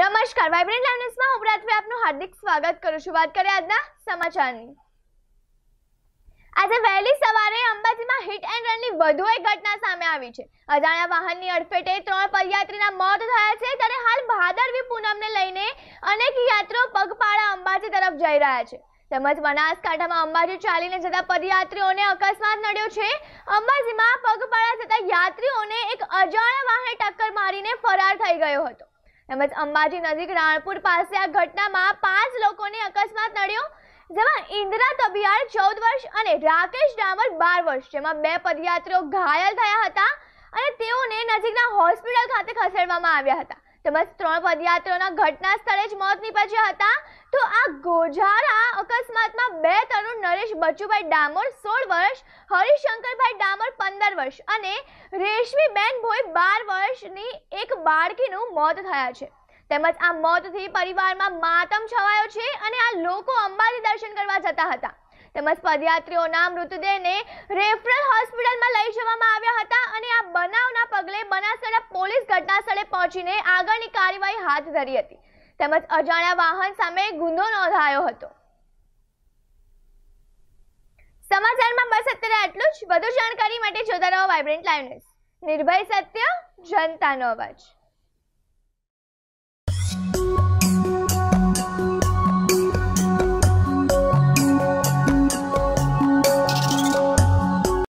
નમસ્કાર vibrant live ન્યૂઝમાં હું પ્રાથવી આપનું હાર્દિક સ્વાગત કરું છું વાત કરીએ આજના સમાચારની આજે વહેલી સવારે અંબાજીમાં હિટ એન્ડ રનની વધુ એક ઘટના સામે આવી છે અજાણ્યા વાહનની અડફેટે ત્રણ પદયાત્રીના મોત થયા છે ત્યારે હાલ ભાદરવી પૂનમને લઈને અનેક યાત્રો પગપાળા અંબાજી તરફ જઈ રહ્યા છે તેમજ બનાસકાંઠામાં અંબાજી ચાલીને જતા પદયાત્રીઓને અકસ્માત નડ્યો છે અંબાજીમાં પગપાળા જતા યાત્રીઓને એક અજાણ્યા વાહને ટક્કર મારીને ફરાર થઈ ગયો હતો તેમજ અંબાજી નજીક રાણપુર પાસે આ ઘટનામાં પાંચ લોકોને અકસ્માત નડ્યો જેમાં ઇન્દિરા તબિયાર ચૌદ વર્ષ અને રાકેશ ડામર બાર વર્ષ જેમાં બે પદયાત્રીઓ ઘાયલ થયા હતા અને તેઓને નજીકના હોસ્પિટલ ખાતે ખસેડવામાં આવ્યા હતા તેમજ ત્રણ પદયાત્રીઓના ઘટના સ્થળે જ મોત નીપજ્યા હતા તો આ ગોજાર અકસ્માતમાં બે તરુણ નરેશ બચુભાઈ ડામોર સોળ વર્ષ હરિશંકરભાઈ ડામોર પંદર વર્ષ અને રેશમીબેન ભોઈ બાર વર્ષની એક બાળકીનું મોત થયા છે તેમજ આ મોતથી પરિવારમાં માતમ છવાયો છે અને આ લોકો અંબાજી દર્શન કરવા જતા હતા તેમજ પદયાત્રીઓના મૃતદેહને રેફરલ હોસ્પિટલમાં લઈ જવામાં આવ્યા હતા અને આ બનાવના પગલે બનાસકાંઠા પોલીસ ઘટનાસ્થળે પહોંચીને આગળની કાર્યવાહી હાથ ધરી હતી તેમજ અજાણ્યા વાહન સામે ગુનો નોંધાયો હતો વધુ જાણકારી માટે જોતા રહો વાઇબ્રન્ટ લાઈવ નિર્ભય સત્ય જનતાનો અવાજ